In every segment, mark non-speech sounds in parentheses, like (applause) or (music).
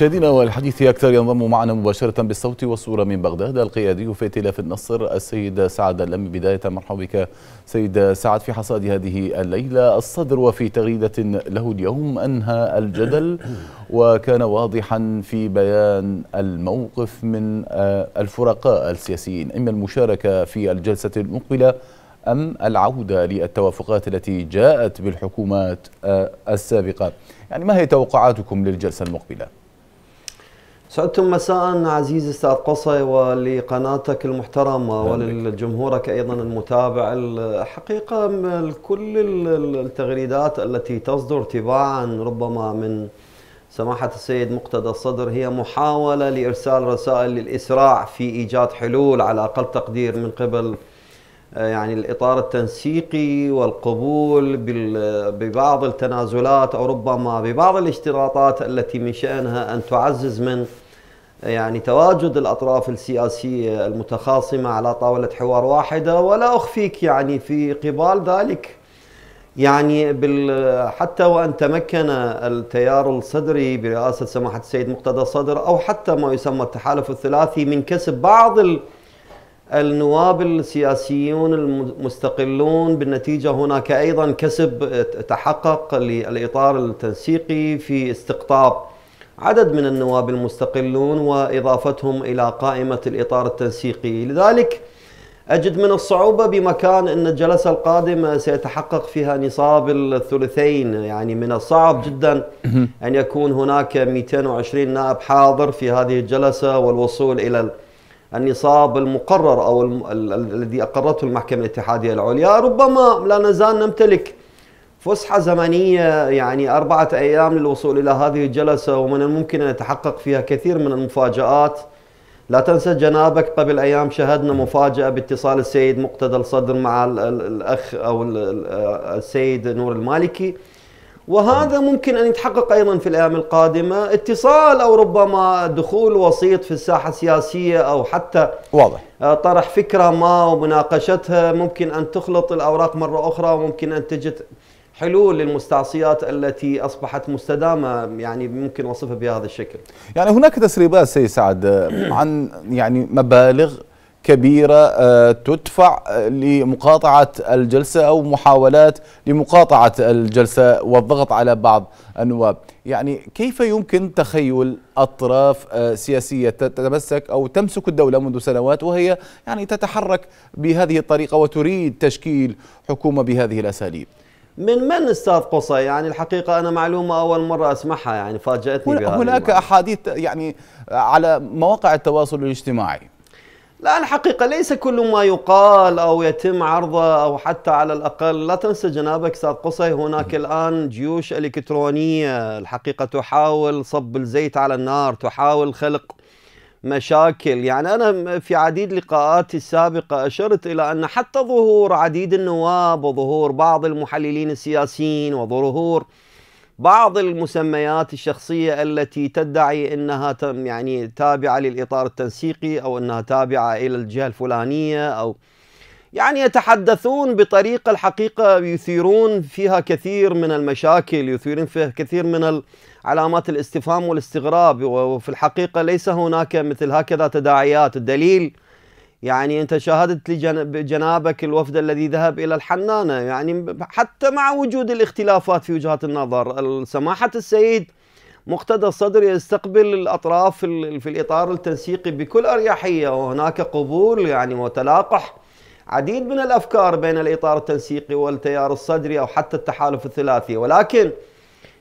مشاهدينا والحديث أكثر ينضم معنا مباشرة بالصوت والصورة من بغداد القيادي في ائتلاف النصر السيد سعد اللمي بداية مرحبا بك سيد سعد في حصاد هذه الليلة الصدر وفي تغريدة له اليوم أنهى الجدل (coughs) وكان واضحا في بيان الموقف من آه، الفرقاء السياسيين إما المشاركة في الجلسة المقبلة أم العودة للتوافقات التي جاءت بالحكومات آه، السابقة يعني ما هي توقعاتكم للجلسة المقبلة؟ سعدتم مساء عزيزي استاذ قصي ولقناتك المحترمه نعم. ولجمهورك ايضا المتابع الحقيقه كل التغريدات التي تصدر تباعا ربما من سماحه السيد مقتدى الصدر هي محاوله لارسال رسائل للاسراع في ايجاد حلول على اقل تقدير من قبل آه، يعني الاطار التنسيقي والقبول ببعض التنازلات او ربما ببعض الاشتراطات التي من شانها ان تعزز من يعني تواجد الأطراف السياسية المتخاصمة على طاولة حوار واحدة ولا أخفيك يعني في قبال ذلك يعني بال حتى وان تمكن التيار الصدري برئاسه سماحه السيد مقتدى الصدر او حتى ما يسمى التحالف الثلاثي من كسب بعض ال... النواب السياسيون المستقلون بالنتيجه هناك ايضا كسب تحقق للاطار التنسيقي في استقطاب عدد من النواب المستقلون وإضافتهم إلى قائمة الإطار التنسيقي لذلك أجد من الصعوبة بمكان أن الجلسة القادمة سيتحقق فيها نصاب الثلثين يعني من الصعب جدا أن يكون هناك 220 نائب حاضر في هذه الجلسة والوصول إلى النصاب المقرر أو الذي أقرته المحكمة الاتحادية العليا ربما لا نزال نمتلك فسحة زمنية يعني أربعة أيام للوصول إلى هذه الجلسة ومن الممكن أن يتحقق فيها كثير من المفاجآت لا تنسى جنابك قبل أيام شهدنا مفاجأة باتصال السيد مقتدى الصدر مع الأخ أو السيد نور المالكي وهذا ممكن أن يتحقق أيضا في الأيام القادمة اتصال أو ربما دخول وسيط في الساحة السياسية أو حتى واضح آه، طرح فكرة ما ومناقشتها ممكن أن تخلط الأوراق مرة أخرى وممكن أن تجد حلول للمستعصيات التي اصبحت مستدامه يعني ممكن وصفها بهذا الشكل. يعني هناك تسريبات سي سعد آه، عن يعني مبالغ كبيره آه، تدفع لمقاطعه الجلسه او محاولات لمقاطعه الجلسه والضغط على بعض النواب، يعني كيف يمكن تخيل اطراف آه، سياسيه تتمسك او تمسك الدوله منذ سنوات وهي يعني تتحرك بهذه الطريقه وتريد تشكيل حكومه بهذه الاساليب؟ من من استاذ قصي يعني الحقيقه انا معلومه اول مره اسمعها يعني فاجاتني بها هناك احاديث يعني على مواقع التواصل الاجتماعي لا الحقيقة ليس كل ما يقال أو يتم عرضه أو حتى على الأقل لا تنسى جنابك أستاذ قصي هناك الآن جيوش إلكترونية الحقيقة تحاول صب الزيت على النار تحاول خلق مشاكل يعني أنا في عديد لقاءاتي السابقة أشرت إلى أن حتى ظهور عديد النواب وظهور بعض المحللين السياسيين وظهور بعض المسميات الشخصية التي تدعي أنها يعني تابعة للإطار التنسيقي أو أنها تابعة إلى الجهة الفلانية أو يعني يتحدثون بطريقة الحقيقة يثيرون فيها كثير من المشاكل يثيرون فيها كثير من علامات الاستفهام والاستغراب وفي الحقيقة ليس هناك مثل هكذا تداعيات الدليل يعني أنت شاهدت بجنابك الوفد الذي ذهب إلى الحنانة يعني حتى مع وجود الاختلافات في وجهات النظر سماحة السيد مقتدى الصدر يستقبل الأطراف في الإطار التنسيقي بكل أريحية وهناك قبول يعني وتلاقح عديد من الأفكار بين الإطار التنسيقي والتيار الصدري أو حتى التحالف الثلاثي ولكن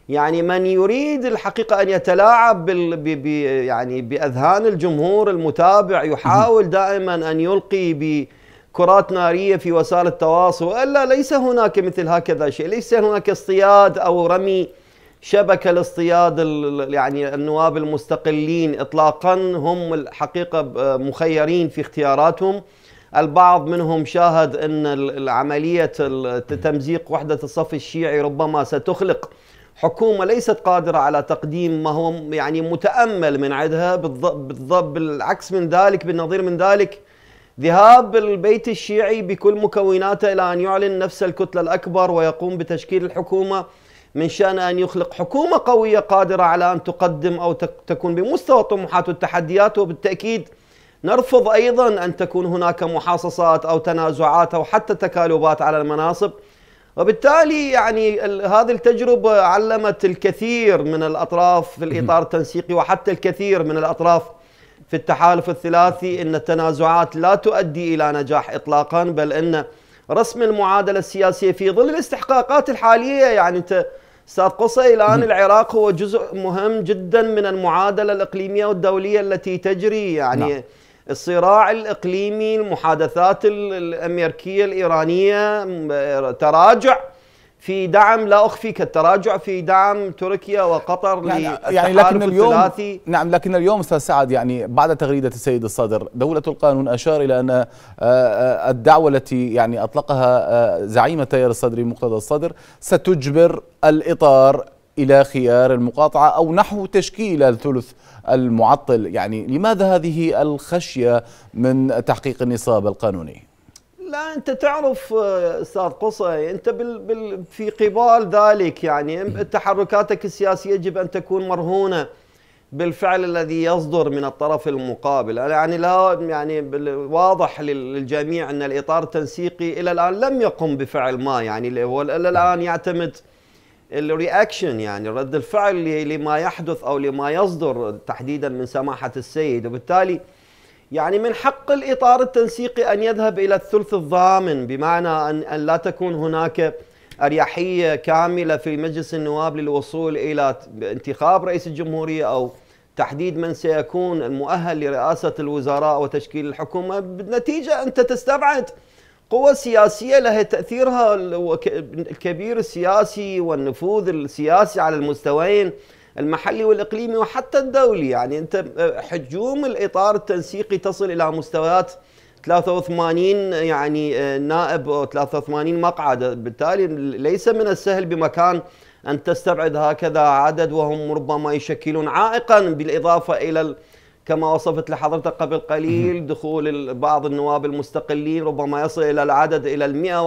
يعني من يريد الحقيقة أن يتلاعب بال... ب... ب... يعني بأذهان الجمهور المتابع يحاول دائما أن يلقي بكرات نارية في وسائل التواصل وإلا ليس هناك مثل هكذا شيء ليس هناك اصطياد أو رمي شبكة لاصطياد ال... يعني النواب المستقلين إطلاقا هم الحقيقة مخيرين في اختياراتهم البعض منهم شاهد أن عملية تمزيق وحدة الصف الشيعي ربما ستخلق حكومة ليست قادرة على تقديم ما هو يعني متأمل من عندها بالضبط بالعكس من ذلك بالنظير من ذلك ذهاب البيت الشيعي بكل مكوناته إلى أن يعلن نفس الكتلة الأكبر ويقوم بتشكيل الحكومة من شأن أن يخلق حكومة قوية قادرة على أن تقدم أو تكون بمستوى الطموحات والتحديات وبالتأكيد نرفض أيضا أن تكون هناك محاصصات أو تنازعات أو حتى تكالبات على المناصب وبالتالي يعني هذه التجربة علمت الكثير من الأطراف في الإطار التنسيقي وحتى الكثير من الأطراف في التحالف الثلاثي أن التنازعات لا تؤدي إلى نجاح إطلاقا بل أن رسم المعادلة السياسية في ظل الاستحقاقات الحالية يعني أنت استاذ قصي الان العراق هو جزء مهم جدا من المعادله الاقليميه والدوليه التي تجري يعني نعم. الصراع الإقليمي المحادثات الأمريكية الإيرانية تراجع في دعم لا اخفيك التراجع في دعم تركيا وقطر يعني لكن اليوم الثلاثي نعم لكن اليوم استاذ سعد يعني بعد تغريده السيد الصدر دوله القانون اشار الى ان آه، آه، الدعوه التي يعني اطلقها آه، زعيم التيار الصدري مقتدى الصدر ستجبر الاطار إلى خيار المقاطعة أو نحو تشكيل الثلث المعطل يعني لماذا هذه الخشية من تحقيق النصاب القانوني؟ لا انت تعرف آه، استاذ قصي انت بال بال في قبال ذلك يعني تحركاتك السياسيه يجب ان تكون مرهونه بالفعل الذي يصدر من الطرف المقابل يعني لا يعني واضح للجميع ان الاطار التنسيقي الى الان لم يقم بفعل ما يعني هو الى الان يعتمد الرياكشن يعني رد الفعل لما يحدث او لما يصدر تحديدا من سماحه السيد وبالتالي يعني من حق الاطار التنسيقي ان يذهب الى الثلث الضامن بمعنى ان ان لا تكون هناك اريحيه كامله في مجلس النواب للوصول الى انتخاب رئيس الجمهوريه او تحديد من سيكون المؤهل لرئاسه الوزراء وتشكيل الحكومه بالنتيجه انت تستبعد قوى سياسية لها تأثيرها الكبير السياسي والنفوذ السياسي على المستويين المحلي والإقليمي وحتى الدولي يعني أنت آه، حجوم الإطار التنسيقي تصل إلى مستويات 83 يعني آه، نائب أو 83 مقعد بالتالي ليس من السهل بمكان أن تستبعد هكذا عدد وهم ربما يشكلون عائقا بالإضافة إلى كما وصفت لحضرتك قبل قليل دخول بعض النواب المستقلين ربما يصل إلى العدد إلى المئة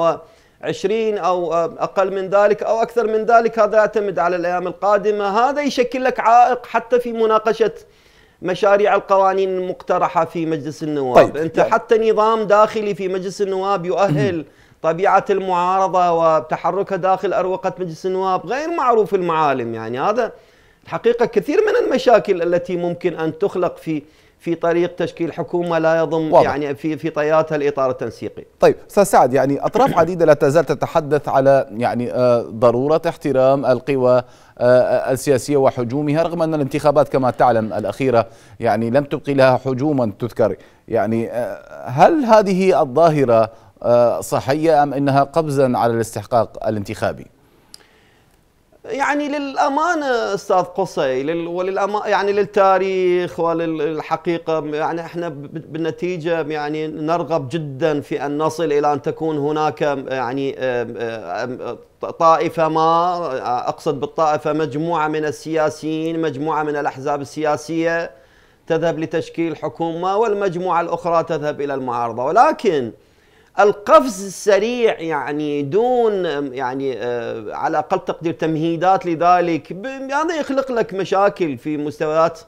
120 أو آه، أقل من ذلك أو أكثر من ذلك هذا يعتمد على الأيام القادمة هذا يشكل لك عائق حتى في مناقشة مشاريع القوانين المقترحة في مجلس النواب طيب. أنت يعني. حتى نظام داخلي في مجلس النواب يؤهل طبيعة المعارضة وتحركها داخل أروقة مجلس النواب غير معروف المعالم يعني هذا الحقيقة كثير من المشاكل التي ممكن أن تخلق في في طريق تشكيل حكومه لا يضم واضح. يعني في في طياتها الاطار التنسيقي. طيب استاذ سعد يعني اطراف (coughs) عديده لا تزال تتحدث على يعني آه، ضروره احترام القوى آه، آه، السياسيه وحجومها رغم ان الانتخابات كما تعلم الاخيره يعني لم تبقي لها حجوما تذكر يعني هل هذه الظاهره صحيه ام انها قبزا على الاستحقاق الانتخابي؟ يعني للامانه استاذ قصي لل وللأما يعني للتاريخ وللحقيقه يعني احنا بالنتيجه يعني نرغب جدا في ان نصل الى ان تكون هناك يعني طائفه ما اقصد بالطائفه مجموعه من السياسيين مجموعه من الاحزاب السياسيه تذهب لتشكيل حكومه والمجموعه الاخرى تذهب الى المعارضه ولكن القفز السريع يعني دون يعني آه، على اقل تقدير تمهيدات لذلك هذا يعني يخلق لك مشاكل في مستويات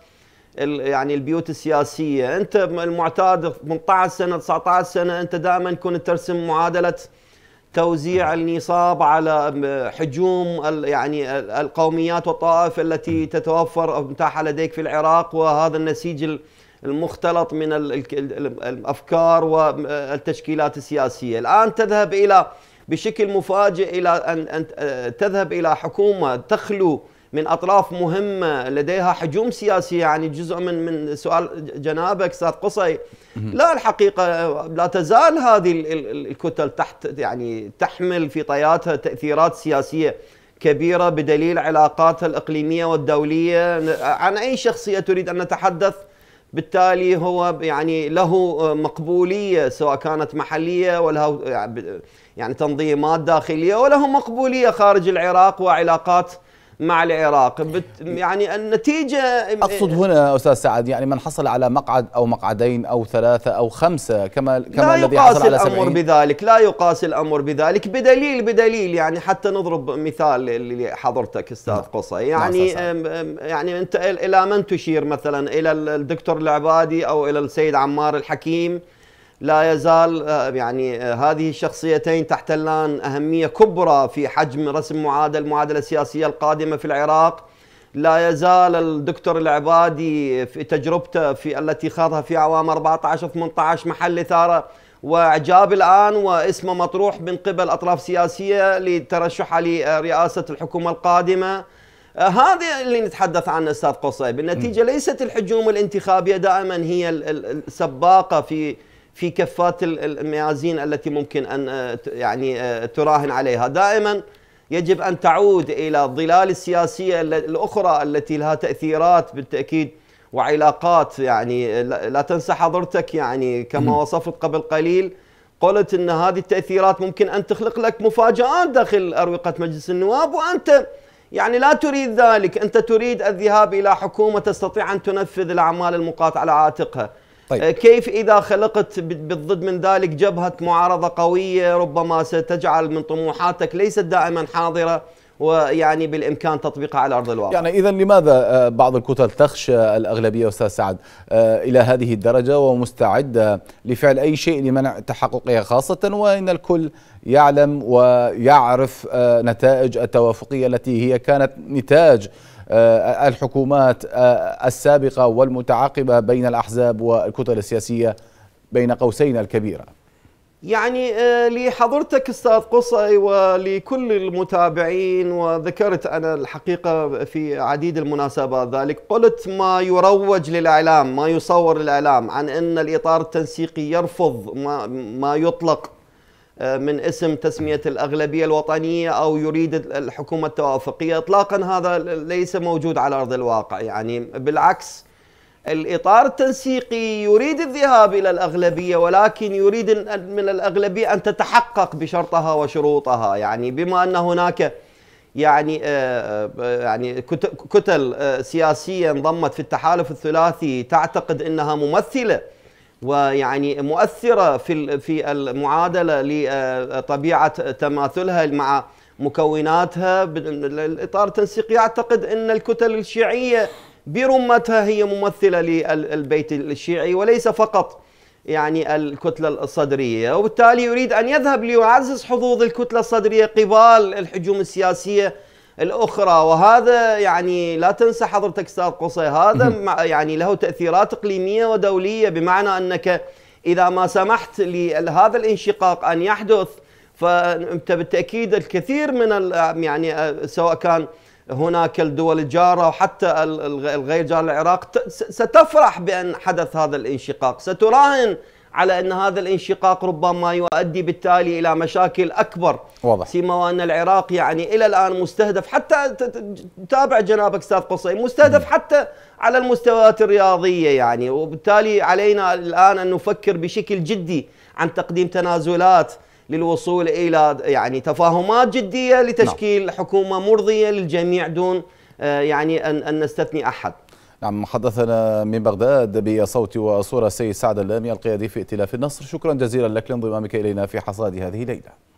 يعني البيوت السياسيه، انت المعتاد 18 سنه 19 سنه انت دائما كنت ترسم معادله توزيع نعم. النصاب على حجوم يعني القوميات والطوائف التي تتوفر او متاحه لديك في العراق وهذا النسيج المختلط من الافكار والتشكيلات السياسيه، الان تذهب الى بشكل مفاجئ الى ان أه، تذهب الى حكومه تخلو من اطراف مهمه لديها حجوم سياسي يعني جزء من من سؤال جنابك استاذ قصي لا الحقيقه لا تزال هذه الكتل تحت يعني تحمل في طياتها تاثيرات سياسيه كبيره بدليل علاقاتها الاقليميه والدوليه عن اي شخصيه تريد ان نتحدث بالتالي هو يعني له آه، مقبوليه سواء كانت محليه وله آه، يعني تنظيمات داخليه وله مقبوليه خارج العراق وعلاقات مع العراق بت يعني النتيجة أقصد هنا أستاذ سعد يعني من حصل على مقعد أو مقعدين أو ثلاثة أو خمسة كما كما الذي حصل على لا يقاس الأمر بذلك لا يقاس الأمر بذلك بدليل بدليل يعني حتى نضرب مثال لحضرتك أستاذ نعم. قصي نعم يعني يعني أنت إلى من تشير مثلا إلى الدكتور العبادي أو إلى السيد عمار الحكيم لا يزال آه، يعني آه، هذه الشخصيتين تحتلان أهمية كبرى في حجم رسم معادلة المعادلة السياسية القادمة في العراق لا يزال الدكتور العبادي في تجربته في التي خاضها في عوام 14 18 محل إثارة واعجاب الان واسمه مطروح من قبل اطراف سياسيه لترشحه لرئاسه الحكومه القادمه آه، هذا اللي نتحدث عنه استاذ قصي بالنتيجه ليست الحجوم الانتخابيه دائما هي السباقه في في كفات الميازين التي ممكن ان آه، يعني آه، تراهن عليها دائما يجب ان تعود الى الظلال السياسيه الاخرى التي لها تاثيرات بالتاكيد وعلاقات يعني لا تنسى حضرتك يعني كما وصفت قبل قليل قلت ان هذه التاثيرات ممكن ان تخلق لك مفاجات داخل اروقه مجلس النواب وانت يعني لا تريد ذلك انت تريد الذهاب الى حكومه تستطيع ان تنفذ الاعمال المقاطعه على عاتقها طيب. آه، كيف إذا خلقت بالضد من ذلك جبهة معارضة قوية ربما ستجعل من طموحاتك ليست دائما حاضرة ويعني بالامكان تطبيقها على ارض الواقع. يعني اذا لماذا آه، بعض الكتل تخشى الاغلبيه استاذ سعد آه، الى هذه الدرجه ومستعده لفعل اي شيء لمنع تحققها خاصه وان الكل يعلم ويعرف نتائج التوافقيه التي هي كانت نتاج آه، الحكومات آه، السابقة والمتعاقبة بين الأحزاب والكتل السياسية بين قوسين الكبيرة يعني آه، لحضرتك استاذ قصي ولكل المتابعين وذكرت انا الحقيقه في عديد المناسبات ذلك قلت ما يروج للاعلام ما يصور للاعلام عن ان الاطار التنسيقي يرفض ما, ما يطلق آه، من اسم تسمية الأغلبية الوطنية أو يريد الحكومة التوافقية إطلاقا هذا ليس موجود على أرض الواقع يعني بالعكس الإطار التنسيقي يريد الذهاب إلى الأغلبية ولكن يريد من الأغلبية أن تتحقق بشرطها وشروطها يعني بما أن هناك يعني آه، آه، يعني كتل سياسية انضمت في التحالف الثلاثي تعتقد أنها ممثلة ويعني مؤثرة في في المعادلة لطبيعة تماثلها مع مكوناتها الإطار التنسيقي يعتقد أن الكتل الشيعية برمتها هي ممثلة للبيت الشيعي وليس فقط يعني الكتلة الصدرية وبالتالي يريد أن يذهب ليعزز حظوظ الكتلة الصدرية قبال الحجوم السياسية الاخرى وهذا يعني لا تنسى حضرتك استاذ قصي هذا يعني له تاثيرات اقليميه ودوليه بمعنى انك اذا ما سمحت لهذا الانشقاق ان يحدث فانت بالتاكيد الكثير من يعني آه، سواء كان هناك الدول الجارة وحتى الغير جارة العراق ستفرح بأن حدث هذا الانشقاق ستراهن على أن هذا الانشقاق ربما يؤدي بالتالي إلى مشاكل أكبر واضح. سيما وأن العراق يعني إلى الآن مستهدف حتى تابع جنابك أستاذ قصي مستهدف م. حتى على المستويات الرياضية يعني وبالتالي علينا الآن أن نفكر بشكل جدي عن تقديم تنازلات للوصول إلى يعني تفاهمات جدية لتشكيل نعم. حكومة مرضية للجميع دون آه، يعني أن نستثني أحد نعم حدثنا من بغداد بصوت وصورة سيد سعد اللامي القيادي في ائتلاف النصر شكرا جزيلا لك لانضمامك إلينا في حصاد هذه الليلة